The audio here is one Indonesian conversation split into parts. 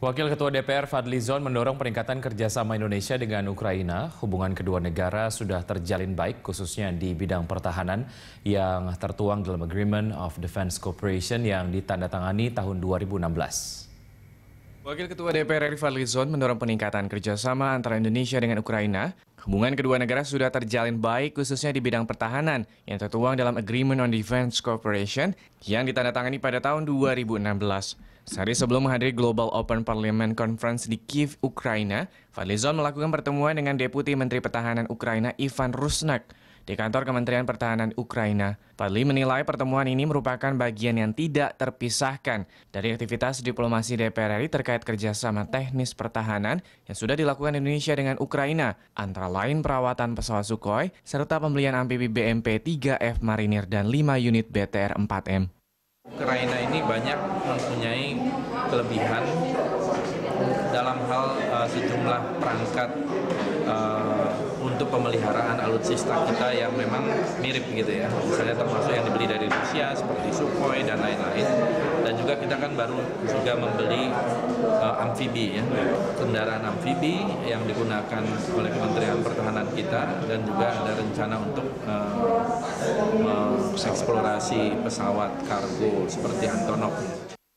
Wakil Ketua DPR Fadli Zon mendorong peningkatan kerjasama Indonesia dengan Ukraina. Hubungan kedua negara sudah terjalin baik, khususnya di bidang pertahanan yang tertuang dalam Agreement of Defense Cooperation yang ditandatangani tahun 2016. Wakil Ketua DPR RI Lizon mendorong peningkatan kerjasama antara Indonesia dengan Ukraina. Hubungan kedua negara sudah terjalin baik khususnya di bidang pertahanan yang tertuang dalam Agreement on Defense Cooperation yang ditandatangani pada tahun 2016. Sehari sebelum menghadiri Global Open Parliament Conference di Kiev, Ukraina, Fadlizon melakukan pertemuan dengan Deputi Menteri Pertahanan Ukraina Ivan Rusnak. Di kantor Kementerian Pertahanan Ukraina, Padli menilai pertemuan ini merupakan bagian yang tidak terpisahkan dari aktivitas diplomasi DPR RI terkait kerjasama teknis pertahanan yang sudah dilakukan Indonesia dengan Ukraina, antara lain perawatan pesawat Sukhoi, serta pembelian amfibi BMP 3F Marinir dan 5 unit BTR-4M. Ukraina ini banyak mempunyai kelebihan dalam hal uh, sejumlah perangkat uh, untuk pemeliharaan alutsista kita yang memang mirip gitu ya. Misalnya termasuk yang dibeli dari Rusia seperti Sukhoi dan lain-lain. Dan juga kita kan baru juga membeli uh, amfibi ya, kendaraan amfibi yang digunakan oleh Kementerian Pertahanan kita dan juga ada rencana untuk uh, eh, mengeksplorasi eh, pesawat kargo seperti Antonov.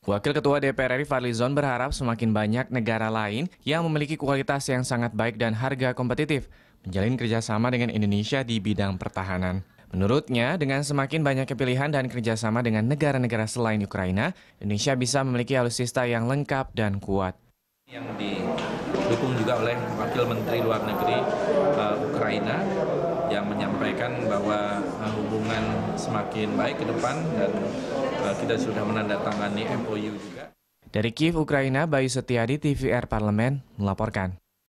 Wakil Ketua DPR RI Fadlizon berharap semakin banyak negara lain yang memiliki kualitas yang sangat baik dan harga kompetitif menjalin kerjasama dengan Indonesia di bidang pertahanan. Menurutnya, dengan semakin banyak pilihan dan kerjasama dengan negara-negara selain Ukraina, Indonesia bisa memiliki alutsista yang lengkap dan kuat. Yang didukung juga oleh Wakil Menteri Luar Negeri uh, Ukraina yang menyampaikan bahwa uh, hubungan semakin baik ke depan dan uh, kita sudah menandatangani MOU juga. Dari Kiev, Ukraina, Bayu Setiadi, TVR Parlemen, melaporkan.